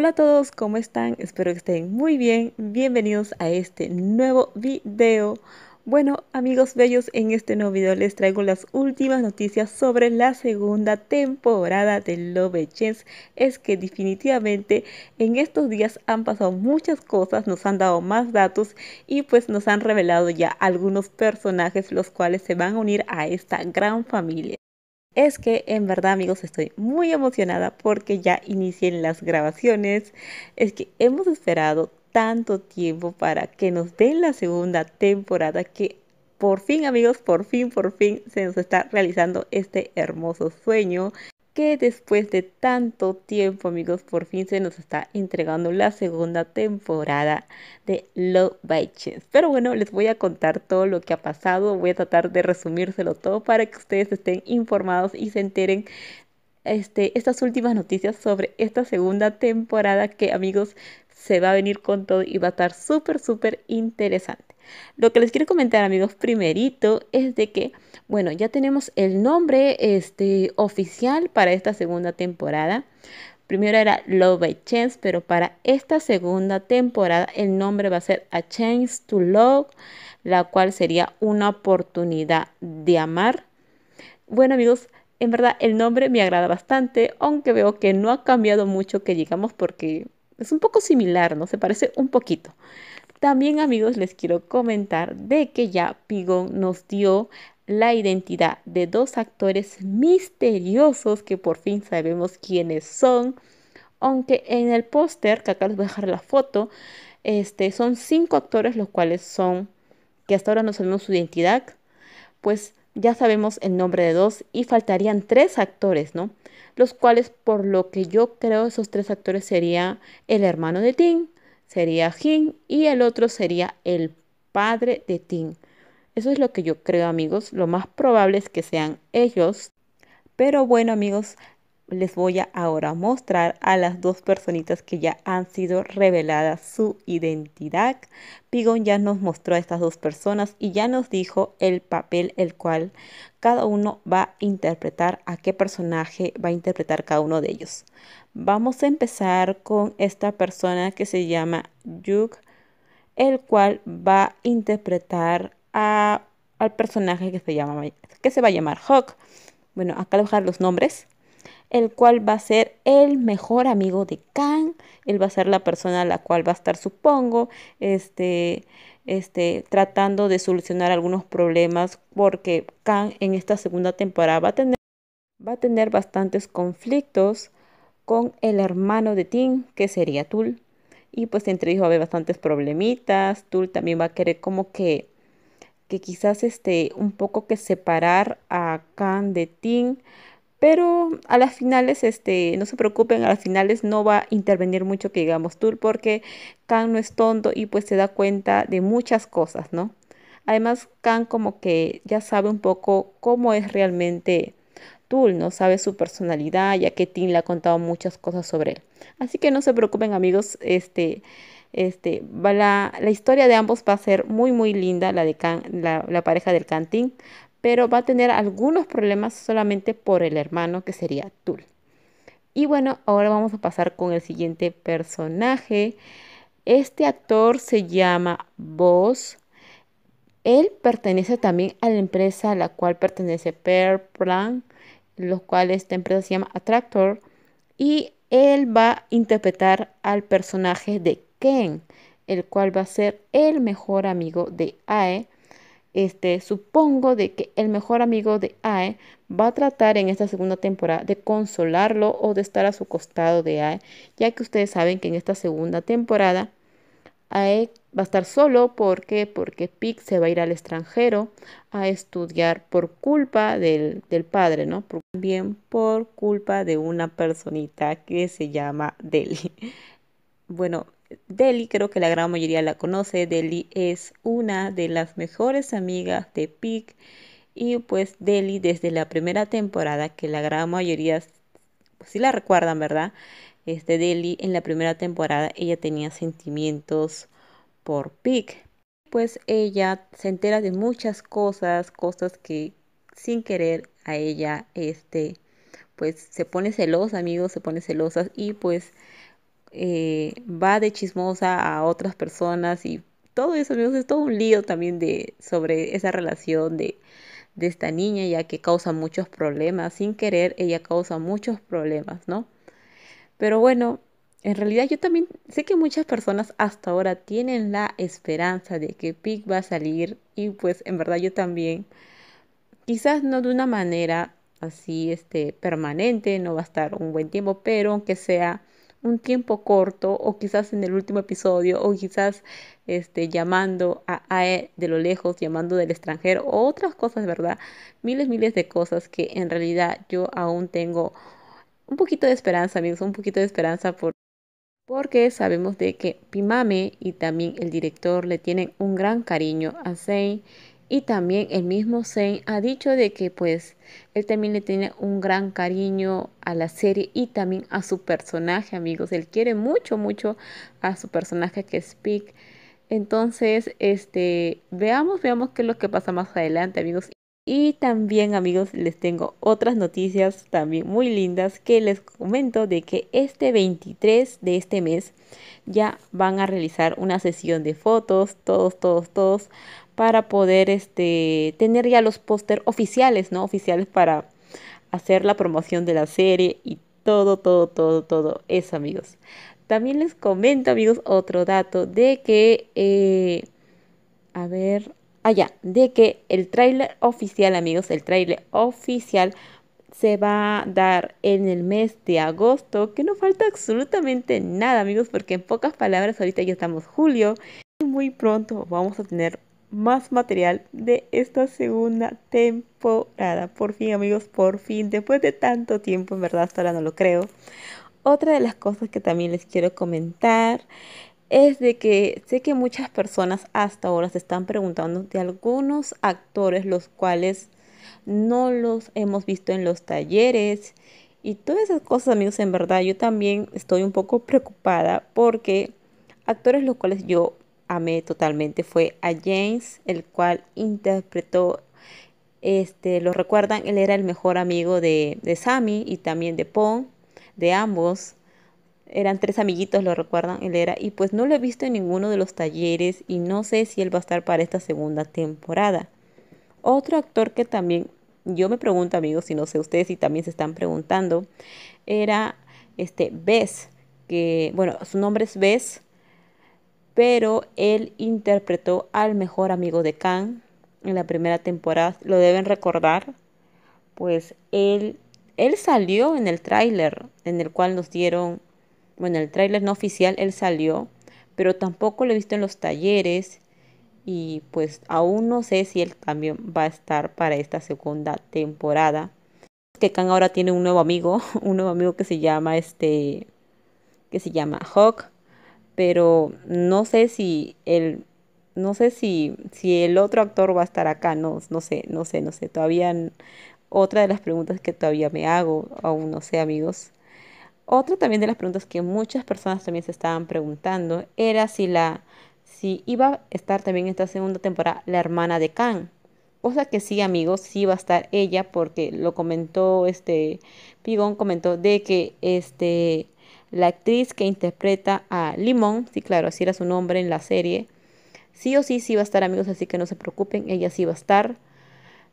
Hola a todos, ¿cómo están? Espero que estén muy bien. Bienvenidos a este nuevo video. Bueno, amigos bellos, en este nuevo video les traigo las últimas noticias sobre la segunda temporada de Love Chance. Es que definitivamente en estos días han pasado muchas cosas, nos han dado más datos y pues nos han revelado ya algunos personajes los cuales se van a unir a esta gran familia es que en verdad amigos estoy muy emocionada porque ya inicien las grabaciones. Es que hemos esperado tanto tiempo para que nos den la segunda temporada que por fin amigos, por fin, por fin se nos está realizando este hermoso sueño que después de tanto tiempo, amigos, por fin se nos está entregando la segunda temporada de Love by Pero bueno, les voy a contar todo lo que ha pasado, voy a tratar de resumírselo todo para que ustedes estén informados y se enteren este, estas últimas noticias sobre esta segunda temporada que amigos se va a venir con todo y va a estar súper, súper interesante. Lo que les quiero comentar amigos primerito es de que, bueno, ya tenemos el nombre este, oficial para esta segunda temporada. Primero era Love by Chance, pero para esta segunda temporada el nombre va a ser A Chance to Love, la cual sería una oportunidad de amar. Bueno amigos, en verdad el nombre me agrada bastante, aunque veo que no ha cambiado mucho que digamos porque es un poco similar, ¿no? Se parece un poquito. También amigos les quiero comentar de que ya Pigón nos dio la identidad de dos actores misteriosos que por fin sabemos quiénes son. Aunque en el póster, que acá les voy a dejar la foto, este, son cinco actores los cuales son, que hasta ahora no sabemos su identidad, pues ya sabemos el nombre de dos y faltarían tres actores, ¿no? Los cuales, por lo que yo creo, esos tres actores sería el hermano de Tim, sería Jim, y el otro sería el padre de Tim. Eso es lo que yo creo, amigos. Lo más probable es que sean ellos. Pero bueno, amigos, les voy a ahora mostrar a las dos personitas que ya han sido reveladas su identidad. Pigón ya nos mostró a estas dos personas y ya nos dijo el papel el cual cada uno va a interpretar, a qué personaje va a interpretar cada uno de ellos. Vamos a empezar con esta persona que se llama Yuk, el cual va a interpretar al personaje que se, llama, que se va a llamar Hawk. Bueno, acá voy a dejar los nombres el cual va a ser el mejor amigo de Khan, él va a ser la persona a la cual va a estar, supongo, este, este tratando de solucionar algunos problemas, porque Khan en esta segunda temporada va a tener, va a tener bastantes conflictos con el hermano de Tim, que sería Tul. Y pues entre ellos va a haber bastantes problemitas. Tul también va a querer como que que quizás este un poco que separar a Khan de Tin pero a las finales, este, no se preocupen, a las finales no va a intervenir mucho que digamos Tul, porque Khan no es tonto y pues se da cuenta de muchas cosas, ¿no? Además, Khan como que ya sabe un poco cómo es realmente Tool, ¿no? Sabe su personalidad, ya que Tim le ha contado muchas cosas sobre él. Así que no se preocupen, amigos, este... Este, la, la historia de ambos va a ser muy muy linda, la de la, pareja del Khan-Tin pero va a tener algunos problemas solamente por el hermano que sería Tul. Y bueno, ahora vamos a pasar con el siguiente personaje. Este actor se llama Boss. Él pertenece también a la empresa a la cual pertenece Plan, los cual esta empresa se llama Attractor. Y él va a interpretar al personaje de Ken, el cual va a ser el mejor amigo de Ae este, supongo de que el mejor amigo de Ae va a tratar en esta segunda temporada de consolarlo o de estar a su costado de Ae, ya que ustedes saben que en esta segunda temporada Ae va a estar solo porque porque Pic se va a ir al extranjero a estudiar por culpa del, del padre, ¿no? también por culpa de una personita que se llama Deli. Bueno, Deli creo que la gran mayoría la conoce. Deli es una de las mejores amigas de Pig. Y pues Deli desde la primera temporada, que la gran mayoría pues, sí la recuerdan, ¿verdad? Este Deli en la primera temporada ella tenía sentimientos por Pig. Pues ella se entera de muchas cosas, cosas que sin querer a ella este pues se pone celosa, amigos, se pone celosa y pues eh, va de chismosa a otras personas y todo eso, es todo un lío también de, sobre esa relación de, esta niña, ya que causa muchos problemas, sin querer ella causa muchos problemas, ¿no? Pero bueno, en realidad yo también sé que muchas personas hasta ahora tienen la esperanza de que Pig va a salir y pues en verdad yo también, quizás no de una manera así este permanente, no va a estar un buen tiempo, pero aunque sea un tiempo corto o quizás en el último episodio o quizás este, llamando a AE de lo lejos, llamando del extranjero o otras cosas, ¿verdad? Miles, miles de cosas que en realidad yo aún tengo un poquito de esperanza, amigos, un poquito de esperanza por porque sabemos de que Pimame y también el director le tienen un gran cariño a Sei y también el mismo Zen ha dicho de que pues él también le tiene un gran cariño a la serie y también a su personaje, amigos. Él quiere mucho, mucho a su personaje que es Entonces, este, veamos, veamos qué es lo que pasa más adelante, amigos. Y también amigos les tengo otras noticias también muy lindas que les comento de que este 23 de este mes ya van a realizar una sesión de fotos, todos, todos, todos para poder este, tener ya los póster oficiales, ¿no? Oficiales para hacer la promoción de la serie y todo, todo, todo, todo eso, amigos. También les comento, amigos, otro dato de que, eh, a ver, allá, ah, ya. de que el tráiler oficial, amigos, el tráiler oficial se va a dar en el mes de agosto, que no falta absolutamente nada, amigos, porque en pocas palabras ahorita ya estamos julio y muy pronto vamos a tener más material de esta segunda temporada. Por fin, amigos, por fin, después de tanto tiempo, en verdad, hasta ahora no lo creo. Otra de las cosas que también les quiero comentar es de que sé que muchas personas hasta ahora se están preguntando de algunos actores los cuales no los hemos visto en los talleres y todas esas cosas, amigos, en verdad yo también estoy un poco preocupada porque actores los cuales yo amé totalmente fue a James, el cual interpretó, este, lo recuerdan, él era el mejor amigo de, de Sammy y también de Pong de ambos. Eran tres amiguitos, lo recuerdan, él era. Y pues no lo he visto en ninguno de los talleres y no sé si él va a estar para esta segunda temporada. Otro actor que también yo me pregunto, amigos, si no sé ustedes si también se están preguntando, era este Bess, que bueno, su nombre es Bess, pero él interpretó al mejor amigo de Khan en la primera temporada, lo deben recordar, pues él, él salió en el tráiler en el cual nos dieron, bueno, el tráiler no oficial, él salió, pero tampoco lo he visto en los talleres y pues aún no sé si él cambio va a estar para esta segunda temporada. Que Khan ahora tiene un nuevo amigo, un nuevo amigo que se llama este, que se llama Hawk pero no sé si el no sé si, si el otro actor va a estar acá, no, no sé, no sé, no sé, todavía otra de las preguntas que todavía me hago, aún no sé amigos. Otra también de las preguntas que muchas personas también se estaban preguntando era si la si iba a estar también en esta segunda temporada la hermana de Khan. Cosa que sí, amigos, sí va a estar ella porque lo comentó este Pigón comentó de que este la actriz que interpreta a Limón, sí, claro, así era su nombre en la serie. Sí o sí, sí va a estar, amigos, así que no se preocupen, ella sí va a estar.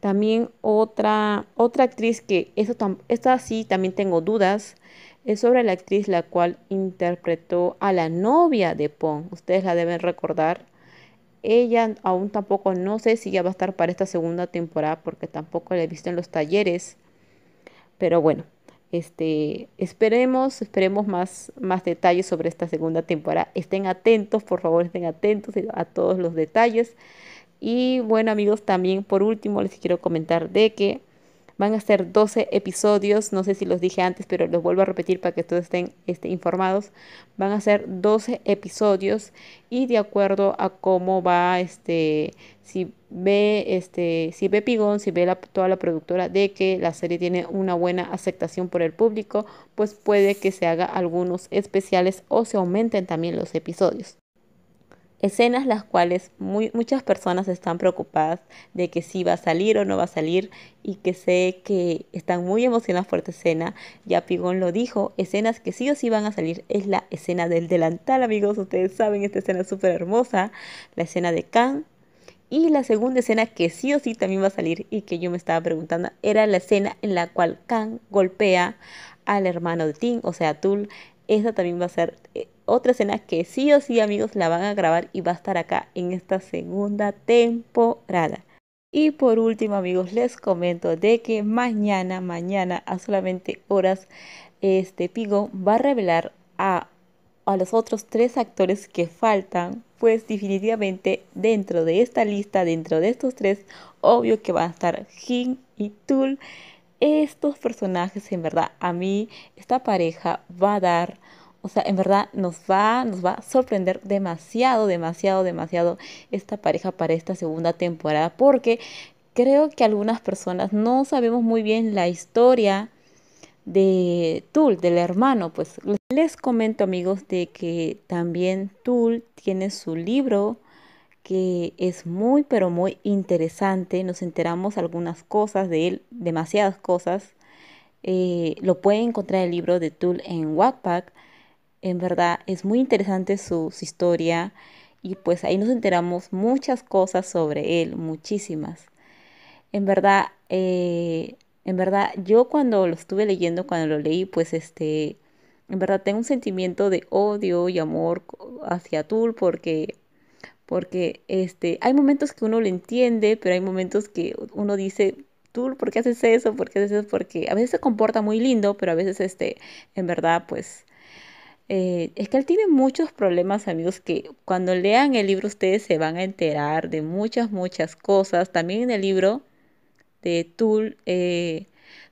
También otra, otra actriz que, eso esta sí también tengo dudas, es sobre la actriz la cual interpretó a la novia de Pong. Ustedes la deben recordar. Ella aún tampoco, no sé si ya va a estar para esta segunda temporada porque tampoco la he visto en los talleres. Pero bueno, este, esperemos, esperemos más, más detalles sobre esta segunda temporada. Estén atentos, por favor, estén atentos a todos los detalles. Y bueno amigos, también por último les quiero comentar de que Van a ser 12 episodios, no sé si los dije antes, pero los vuelvo a repetir para que todos estén este, informados. Van a ser 12 episodios y de acuerdo a cómo va este si ve este si ve Pigón, si ve toda la productora de que la serie tiene una buena aceptación por el público, pues puede que se haga algunos especiales o se aumenten también los episodios escenas las cuales muy, muchas personas están preocupadas de que si va a salir o no va a salir y que sé que están muy emocionadas por esta escena. Ya Pigón lo dijo, escenas que sí o sí van a salir es la escena del delantal, amigos. Ustedes saben, esta escena es súper hermosa, la escena de Kang. Y la segunda escena que sí o sí también va a salir y que yo me estaba preguntando era la escena en la cual Kang golpea al hermano de Tim, o sea, Tul. Esa también va a ser eh, otra escena que sí o sí amigos la van a grabar y va a estar acá en esta segunda temporada. Y por último amigos les comento de que mañana, mañana a solamente horas, este Pigo va a revelar a, a los otros tres actores que faltan, pues definitivamente dentro de esta lista, dentro de estos tres, obvio que van a estar Jin y Tul. Estos personajes en verdad a mí, esta pareja va a dar o sea, en verdad nos va, nos va a sorprender demasiado, demasiado, demasiado esta pareja para esta segunda temporada. Porque creo que algunas personas no sabemos muy bien la historia de Tul, del hermano. Pues les comento amigos de que también Tul tiene su libro que es muy pero muy interesante. Nos enteramos algunas cosas de él, demasiadas cosas. Eh, lo pueden encontrar el libro de Tul en Wattpad. En verdad es muy interesante su, historia y pues ahí nos enteramos muchas cosas sobre él, muchísimas. En verdad, eh, en verdad, yo cuando lo estuve leyendo, cuando lo leí, pues este, en verdad tengo un sentimiento de odio y amor hacia Tul porque porque este hay momentos que uno lo entiende, pero hay momentos que uno dice, Tul, ¿por qué haces eso? ¿Por qué haces eso? Porque a veces se comporta muy lindo, pero a veces este en verdad pues eh, es que él tiene muchos problemas, amigos, que cuando lean el libro ustedes se van a enterar de muchas, muchas cosas. También en el libro de Tool, eh,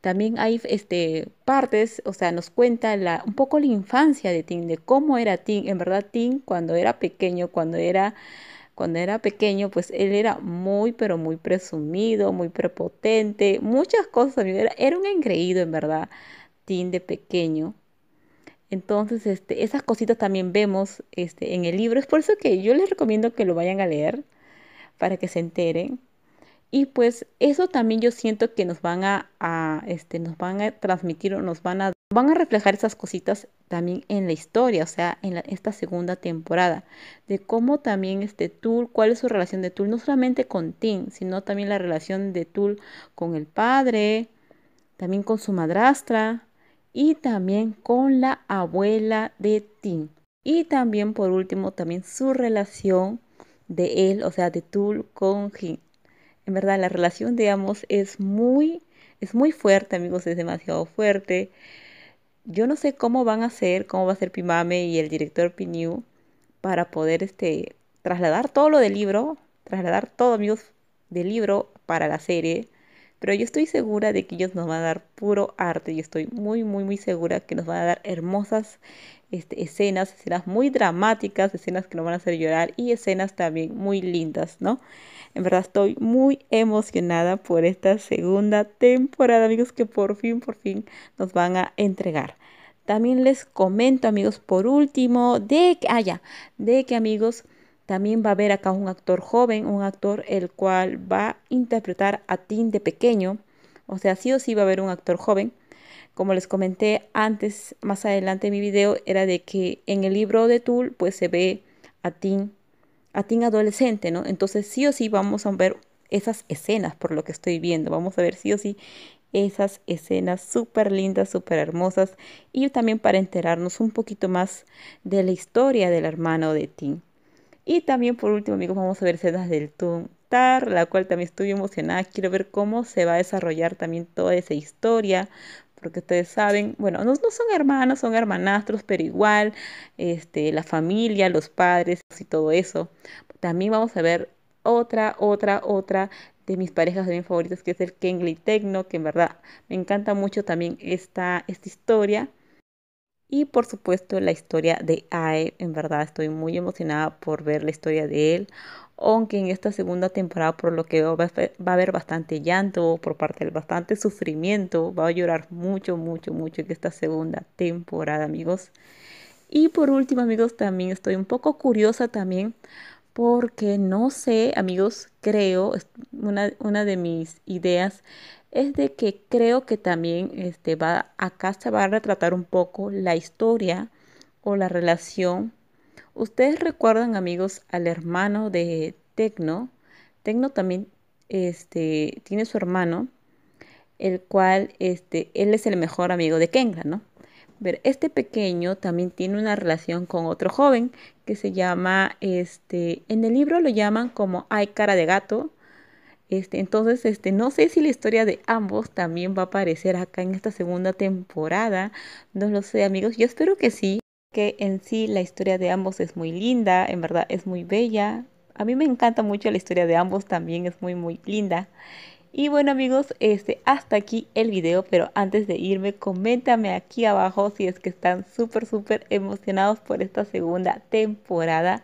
también hay este, partes, o sea, nos cuenta la, un poco la infancia de Tim, de cómo era Tim. En verdad, Tim cuando era pequeño, cuando era cuando era pequeño, pues él era muy, pero muy presumido, muy prepotente, muchas cosas. Era, era un engreído, en verdad, Tim de pequeño. Entonces, este, esas cositas también vemos este, en el libro. Es por eso que yo les recomiendo que lo vayan a leer para que se enteren. Y pues eso también yo siento que nos van a, este, nos van a transmitir o nos van a, van a reflejar esas cositas también en la historia, o sea, en esta segunda temporada, de cómo también este Tul, cuál es su relación de Tul, no solamente con Tim, sino también la relación de Tul con el padre, también con su madrastra, y también con la abuela de Tim. Y también por último, también su relación de él, o sea, de Tul con Jin. En verdad, la relación de ambos es muy, es muy fuerte, amigos, es demasiado fuerte. Yo no sé cómo van a hacer, cómo va a ser Pimame y el director Pinyu para poder este, trasladar todo lo del libro, trasladar todo, amigos, del libro para la serie pero yo estoy segura de que ellos nos van a dar puro arte y estoy muy, muy, muy segura que nos van a dar hermosas este, escenas, escenas muy dramáticas, escenas que nos van a hacer llorar y escenas también muy lindas, ¿no? En verdad estoy muy emocionada por esta segunda temporada, amigos, que por fin, por fin nos van a entregar. También les comento, amigos, por último, de que, ah, ya, de que, amigos, también va a haber acá un actor joven, un actor el cual va a interpretar a Tim de pequeño. O sea, sí o sí va a haber un actor joven. Como les comenté antes, más adelante en mi video, era de que en el libro de Tool pues se ve a Tim, a adolescente, ¿no? Entonces sí o sí vamos a ver esas escenas por lo que estoy viendo. Vamos a ver sí o sí esas escenas súper lindas, súper hermosas y también para enterarnos un poquito más de la historia del hermano de Tim. Y también por último, amigos, vamos a ver escenas del Tuntar, la cual también estoy emocionada. Quiero ver cómo se va a desarrollar también toda esa historia. Porque ustedes saben, bueno, no, son hermanos, son hermanastros, pero igual, este, la familia, los padres y todo eso. También vamos a ver otra, otra, otra de mis parejas también favoritas, que es el Kengli Tecno, que en verdad me encanta mucho también esta, esta historia. Y por supuesto la historia de Ae, en verdad estoy muy emocionada por ver la historia de él, aunque en esta segunda temporada por lo que veo va a haber bastante llanto, por parte del bastante sufrimiento, va a llorar mucho, mucho, mucho en esta segunda temporada amigos. Y por último amigos también estoy un poco curiosa también porque no sé, amigos, creo, una, una de mis ideas es de que creo que también este, va, acá se va a retratar un poco la historia o la relación. Ustedes recuerdan, amigos, al hermano de Tecno. Tecno también este, tiene su hermano, el cual este, él es el mejor amigo de Kenga, ¿no? Ver, este pequeño también tiene una relación con otro joven que se llama, este, en el libro lo llaman como Hay cara de gato. Este, entonces, este, no sé si la historia de ambos también va a aparecer acá en esta segunda temporada. No lo sé, amigos. Yo espero que sí. Que en sí la historia de ambos es muy linda, en verdad es muy bella. A mí me encanta mucho la historia de ambos, también es muy, muy linda. Y bueno amigos, este, hasta aquí el video, pero antes de irme, coméntame aquí abajo si es que están súper, súper emocionados por esta segunda temporada.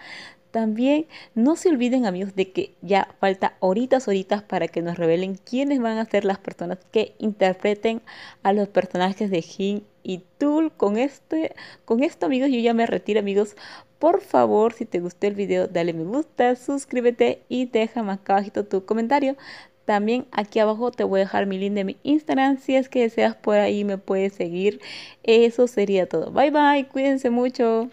También no se olviden amigos de que ya falta horitas, horitas para que nos revelen quiénes van a ser las personas que interpreten a los personajes de Jin y Tool. Con, este, con esto amigos, yo ya me retiro amigos. Por favor, si te gustó el video, dale me gusta, suscríbete y deja acá abajito tu comentario. También aquí abajo te voy a dejar mi link de mi Instagram. Si es que deseas por ahí me puedes seguir. Eso sería todo. Bye bye. Cuídense mucho.